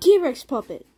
T-Rex puppet.